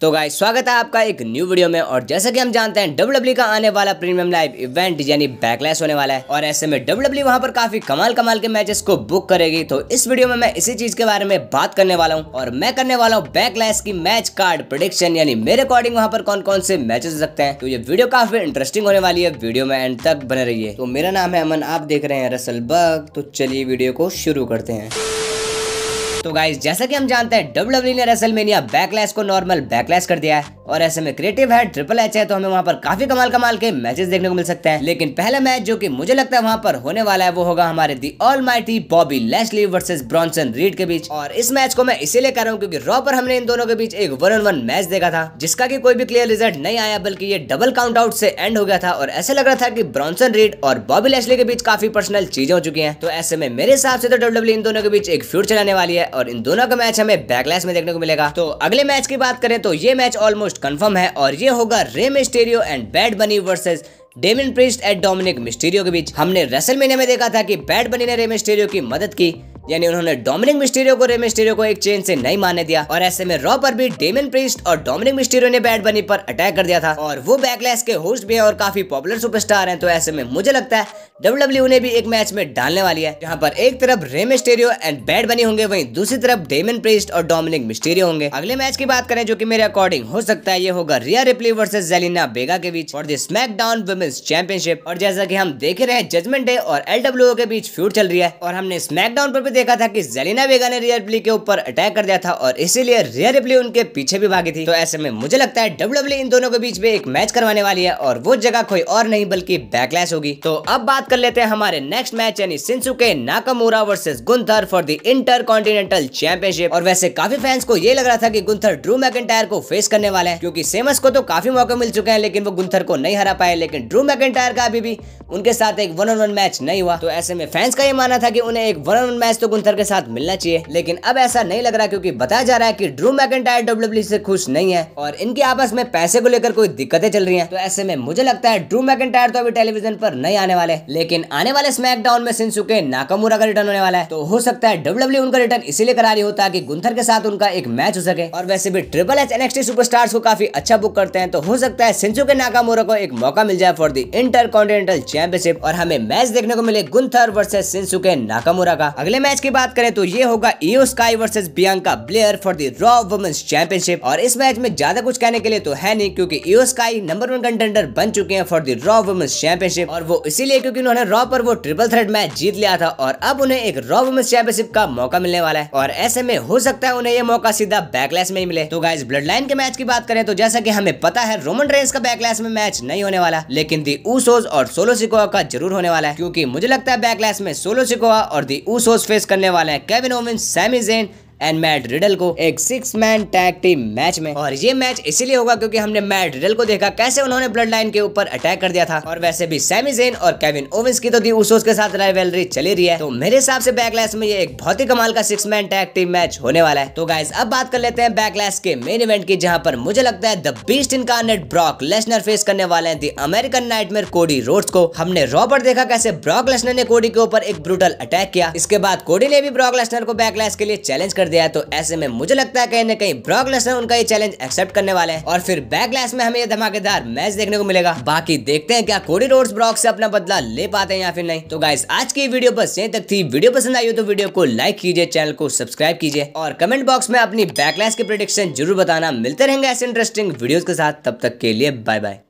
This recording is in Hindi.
तो गाइस स्वागत है आपका एक न्यू वीडियो में और जैसा कि हम जानते हैं डब्ल्यू e का आने वाला प्रीमियम लाइव इवेंट यानी बैकलैश होने वाला है और ऐसे में डब्ल्यू e वहां पर काफी कमाल कमाल के मैचेस को बुक करेगी तो इस वीडियो में मैं इसी चीज के बारे में बात करने वाला हूँ और मैं करने वाला हूँ बैकलैश की मैच कार्ड प्रोडिक्शन यानी मेरे अकॉर्डिंग वहाँ पर कौन कौन से मैचेस हो सकते हैं तो ये वीडियो काफी इंटरेस्टिंग होने वाली है वीडियो में एंड तक बने रही है तो मेरा नाम है अमन आप देख रहे हैं रसल बग तो चलिए वीडियो को शुरू करते हैं तो गाइज जैसा कि हम जानते हैं डब्ल्यू e ने रेसल मेनिया बैकलैश को नॉर्मल बैकलैश कर दिया है और ऐसे में क्रिएटिव है ट्रिपल एच है तो हमें वहाँ पर काफी कमाल कमाल के मैचेस देखने को मिल सकते हैं लेकिन पहला मैच जो कि मुझे लगता है वहाँ पर होने वाला है वो होगा हमारे the all mighty Bobby Lashley versus Bronson Reed के बीच और इस मैच को मैं इसीलिए कर रहा हूँ क्योंकि रॉ पर हमने इन दोनों के बीच एक वन ऑन वन मैच देखा था जिसका की कोई भी क्लियर रिजल्ट नहीं आया बल्कि ये डबल काउंट आउट से एंड हो गया था और ऐसा लग रहा था की ब्रॉन्सन रीड और बॉबी लेस्ली के बीच काफी पर्सनल चीजें हो चुकी है तो ऐसे में मेरे हिसाब से तो डब्ल्यू e इन दोनों के बीच एक फ्यूट चलाने वाली है और इन दोनों का मैच हमें बैकलैश में देखने को मिलेगा तो अगले मैच की बात करें तो ये मैच ऑलमोस्ट कंफर्म है और ये होगा Rey Mysterio and Bad Bunny versus Damian Priest and Dominik Mysterio के बीच हमने रेसलमेनिया में देखा था कि बैड बनी ने रेम स्टेरियो की मदद की यानी उन्होंने डोमिनिक मिस्टीरियो को रेमिस्टीरियो को एक चेन से नहीं माने दिया और ऐसे में रॉ पर भी डेमिन प्रिस्ट और डोमिनिक मिस्टीरियो ने बैट बनी पर अटैक कर दिया था और वो बैकलैस के होस्ट भी है और काफी पॉपुलर सुपरस्टार है तो ऐसे में मुझे लगता है डब्ल्यू उन्हें भी एक मैच में डालने वाली है जहाँ पर एक तरफ रे एंड बैट बनी होंगे वही दूसरी तरफ डेमन प्रिस्ट और डोमिनिक मिस्टीरियो होंगे अगले मैच की बात करें जो की मेरे अकॉर्डिंग हो सकता है ये होगा Rhea Ripley versus Zelina Vega के बीच और दिस डाउन वुमेन्स चैंपियनशिप और जैसा की हम देख रहे हैं जजमेंट डे और एल के बीच फ्यूड चल रही है और हमने स्मैकडाउन पर भी देखा था कि जेलिना वेगा ने रियर रिप्ली के ऊपर अटैक कर दिया था और इसीलिए रियर रिप्ली उनके पीछे भी भागी थी तो ऐसे में मुझे लगता है डब्ल्यू e इन दोनों के बीच में एक मैच करवाने वाली है और वो जगह कोई और नहीं बल्कि बैकलैश होगी तो अब बात कर लेते हैं हमारे नेक्स्ट मैच यानी के Nakamura versus Gunther for the Intercontinental championship और वैसे काफी फैंस को ये लग रहा था की गुंथर ड्रू मैकेटायर को फेस करने वाले है क्योंकि सेमस को तो काफी मौके मिल चुके हैं लेकिन वो गुंथर को नहीं हरा पाए लेकिन ड्रू मैकेटायर का अभी भी उनके साथ एक वन ऑन वन मैच नहीं हुआ तो ऐसे में फैंस का ये मानना था कि उन्हें एक वन ऑन वन मैच तो गुंथर के साथ मिलना चाहिए लेकिन अब ऐसा नहीं लग रहा क्योंकि बताया जा रहा है कि ड्रू मैकेंटायर डब्ल्यूब्ल्यू से खुश नहीं है और इनके आपस में पैसे को लेकर कोई दिक्कतें चल रही है तो ऐसे में मुझे लगता है ड्रू मैकेंटायर तो अभी टेलीविजन पर नहीं आने वाले लेकिन आने वाले स्मैकडाउन में के नाकामूरा का रिटर्न होने वाला है तो हो सकता है डब्ल्यू e उनका रिटर्न इसीलिए करा रही होता है की गुंथर के साथ उनका एक मैच हो सके और वैसे भी Triple H NXT super को काफी अच्छा बुक करते हैं तो हो सकता है के नाकामूरा को एक मौका मिल जाए फॉर दी इंटर चैंपियनशिप और हमें मैच देखने को मिले गुंथर वर्सेज के नाकामूरा का अगले मैच मैच की बात करें तो ये होगा Iyo Sky versus Bianca Belair for the Raw women's championship और इस मैच में ज्यादा कुछ कहने के लिए तो है नहीं क्योंकि Iyo Sky number one contender बन चुके हैं for the Raw women's championship और वो इसीलिए क्योंकि उन्होंने रॉ पर वो ट्रिपल थ्रेड मैच जीत लिया था और अब उन्हें एक रॉ वुमेन्स चैंपियनशिप का मौका मिलने वाला है और ऐसे में हो सकता है उन्हें ये मौका सीधा बैकलैस में ही मिले तो गाइज ब्लड लाइन के मैच की बात करें तो जैसा की हमें पता है रोमन रेंस का बैकलैस में मैच नहीं होने वाला लेकिन दी ऊसोज और सोलो सिकोआ का जरूर होने वाला है क्योंकि मुझे लगता है बैकलैस में सोलो सिकोआ और दी ऊसोज फेस फेस करने वाले हैं Kevin Owens Sami Zayn and Matt Riddle को एक six man tag team match में और ये मैच इसीलिए होगा क्योंकि हमने मैट रिडल को देखा कैसे उन्होंने ब्लड लाइन के ऊपर अटैक कर दिया था और वैसे भी सैमी जेन और केविन ओविंस की तो दी उसोस के साथ राइवेलरी चली रही है तो मेरे हिसाब से बैकलैस में ये एक बहुत ही कमाल का six man tag team match होने वाला है तो गाइज अब बात कर लेते हैं बैकलैस के मेन इवेंट की जहाँ पर मुझे लगता है the Beast Incarnate Brock Lesnar face करने वाले हैं the American Nightmare Cody Rhodes को हमने रॉबर्ट देखा कैसे ब्रॉक लेसनर ने कोडी के ऊपर एक ब्रूटल अटैक किया इसके बाद कोडी ने भी ब्रॉक लेसनर को बैकलैस के लिए चैलेंज कर दिया तो ऐसे में मुझे लगता है कहीं ना कहीं ब्रॉक लेसनर उनका ये चैलेंज एक्सेप्ट करने वाला है और फिर बैकलैश में हमें ये धमाकेदार मैच देखने को मिलेगा बाकी देखते हैं क्या कोडी रोड ब्रॉक से अपना बदला ले पाते हैं या फिर नहीं तो गाइस आज की वीडियो बस यही तक थी वीडियो पसंद आई हो तो वीडियो को लाइक कीजिए चैनल को सब्सक्राइब कीजिए और कमेंट बॉक्स में अपनी बैकलैश की प्रोडिक्शन जरूर बताना मिलते रहेंगे ऐसे इंटरेस्टिंग वीडियो के साथ तब तक के लिए बाय बाय